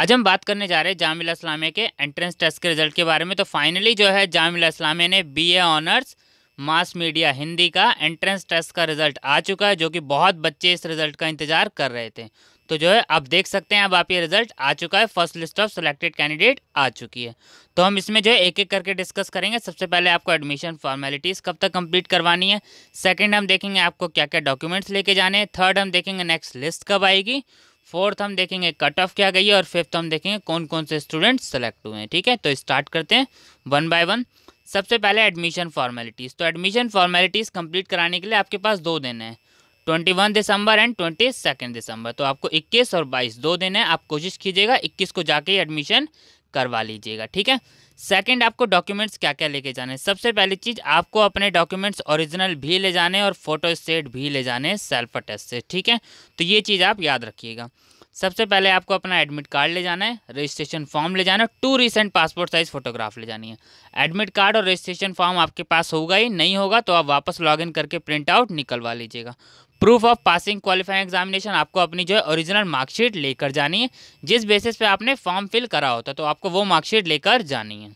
आज हम बात करने जा रहे हैं जामिया इस्लामिया के एंट्रेंस टेस्ट के रिजल्ट के बारे में तो फाइनली जो है जामिया इस्लामिया ने BA honours mass media Hindi का एंट्रेंस टेस्ट का रिजल्ट आ चुका है जो कि बहुत बच्चे इस रिजल्ट का इंतजार कर रहे थे तो जो है आप देख सकते हैं अब आप ये रिजल्ट आ चुका है first list of selected candidate आ चुकी है तो हम इसमें जो है एक एक करके डिस्कस करेंगे सबसे पहले आपको एडमिशन फॉर्मेलिटीज़ कब तक कंप्लीट करवानी है सेकंड हम देखेंगे आपको क्या क्या डॉक्यूमेंट्स लेके जाने हैं थर्ड हम देखेंगे नेक्स्ट लिस्ट कब आएगी फोर्थ हम देखेंगे कट ऑफ क्या गई है और फिफ्थ हम देखेंगे कौन कौन से स्टूडेंट सेलेक्ट हुए हैं ठीक है तो स्टार्ट करते हैं वन बाय वन सबसे पहले एडमिशन फॉर्मेलिटीज़ तो एडमिशन फॉर्मेलिटीज़ कंप्लीट कराने के लिए आपके पास दो दिन है twenty one December and twenty second December तो आपको इक्कीस और बाईस दो दिन है आप कोशिश कीजिएगा इक्कीस को जाके एडमिशन करवा लीजिएगा ठीक है सेकंड आपको डॉक्यूमेंट्स क्या क्या लेके जाने सबसे पहली चीज़ आपको अपने डॉक्यूमेंट्स ओरिजिनल भी ले जाने और फोटो स्टेट भी ले जाने सेल्फ अटेस्ट से ठीक है तो ये चीज़ आप याद रखिएगा सबसे पहले आपको अपना एडमिट कार्ड ले जाना है रजिस्ट्रेशन फॉर्म ले जाना है two recent passport size photograph ले जानी है एडमिट कार्ड और रजिस्ट्रेशन फॉर्म आपके पास होगा ही नहीं होगा तो आप वापस लॉगिन करके प्रिंट आउट निकलवा लीजिएगा proof of passing qualifying examination आपको अपनी जो है ओरिजिनल मार्कशीट लेकर जानी है जिस बेसिस पे आपने फॉर्म फिल करा होता तो आपको वो मार्कशीट लेकर जानी है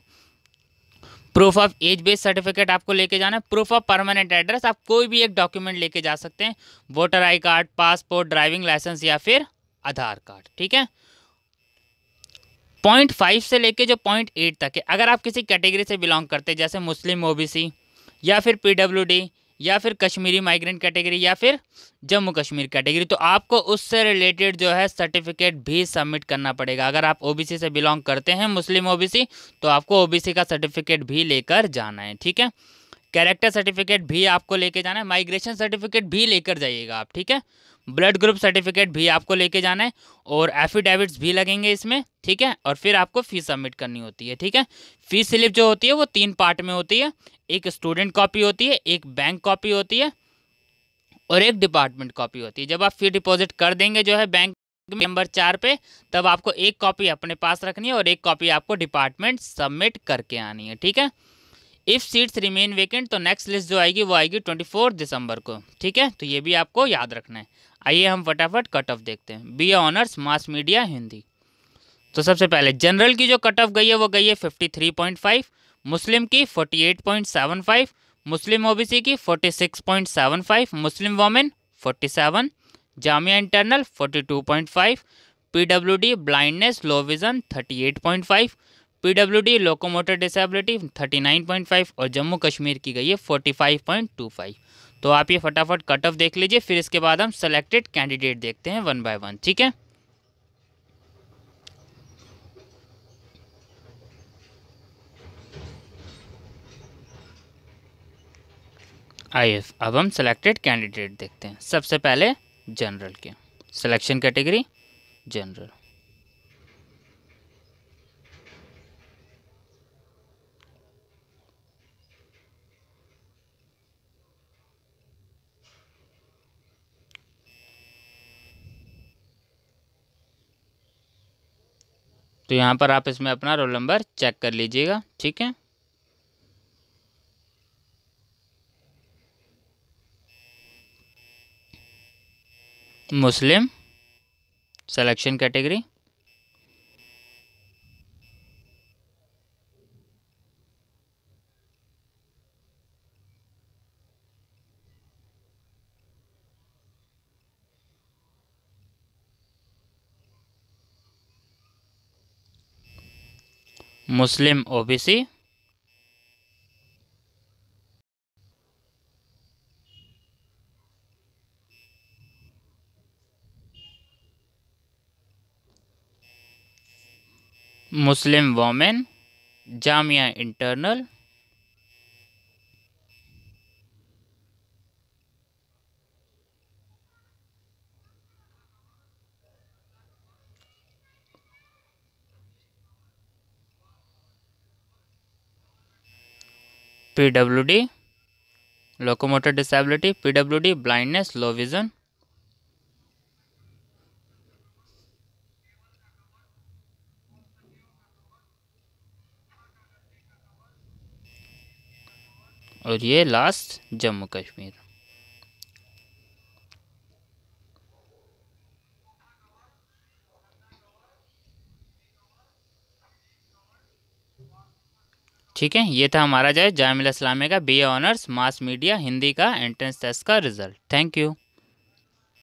proof of age based certificate आपको लेके जाना है प्रूफ ऑफ परमानेंट एड्रेस आप कोई भी एक डॉक्यूमेंट लेके जा सकते हैं voter ID card passport driving licence या फिर आधार कार्ड ठीक है पॉइंट फाइव से लेके जो पॉइंट एट तक है अगर आप किसी कैटेगरी से बिलोंग करते हैं जैसे मुस्लिम ओबीसी या फिर पीडब्ल्यूडी या फिर कश्मीरी माइग्रेंट कैटेगरी या फिर जम्मू कश्मीर कैटेगरी तो आपको उससे रिलेटेड जो है सर्टिफिकेट भी सबमिट करना पड़ेगा अगर आप ओबीसी से बिलोंग करते हैं मुस्लिम ओबीसी तो आपको ओबीसी का सर्टिफिकेट भी लेकर जाना है ठीक है कैरेक्टर सर्टिफिकेट भी आपको लेके जाना है माइग्रेशन सर्टिफिकेट भी लेकर जाइएगा आप ठीक है ब्लड ग्रुप सर्टिफिकेट भी आपको लेके जाना है और एफिडेविट्स भी लगेंगे इसमें ठीक है और फिर आपको फीस सबमिट करनी होती है ठीक है फीस स्लिप जो होती है वो तीन पार्ट में होती है एक स्टूडेंट कॉपी होती है एक बैंक कॉपी होती है और एक डिपार्टमेंट कॉपी होती है जब आप फी डिपॉजिट कर देंगे जो है बैंक नंबर चार पे तब आपको एक कॉपी अपने पास रखनी है और एक कॉपी आपको डिपार्टमेंट सबमिट करके आनी है ठीक है इफ़ सीट्स रिमेन वेकेंट तो नेक्स्ट लिस्ट जो आएगी वो आएगी ट्वेंटी फोर दिसंबर को ठीक है तो ये भी आपको याद रखना है आइए हम फटाफट कट ऑफ देखते हैं B honours mass media Hindi तो सबसे पहले जनरल की जो कट ऑफ गई है वो गई है fifty three point five Muslim की forty eight point seven five Muslim OBC की forty six point seven five Muslim women forty seven Jamia internal forty two point five P W D blindness low vision thirty eight point five PWD locomotor disability 39.5 और जम्मू कश्मीर की गई है 45.25 तो आप ये फटाफट cut off देख लीजिए फिर इसके बाद हम सेलेक्टेड कैंडिडेट देखते हैं वन बाय वन ठीक है आइए अब हम सेलेक्टेड कैंडिडेट देखते हैं सबसे पहले जनरल के सिलेक्शन कैटेगरी जनरल तो यहाँ पर आप इसमें अपना रोल नंबर चेक कर लीजिएगा ठीक है Muslim selection category Muslim OBC Muslim women Jamia internal PWD locomotor disability, PWD blindness, low vision. और ये लास्ट जम्मू कश्मीर ठीक है ये था हमारा जो है जामिल इस्लामिया का B A honours mass media Hindi का एंट्रेंस टेस्ट का रिजल्ट थैंक यू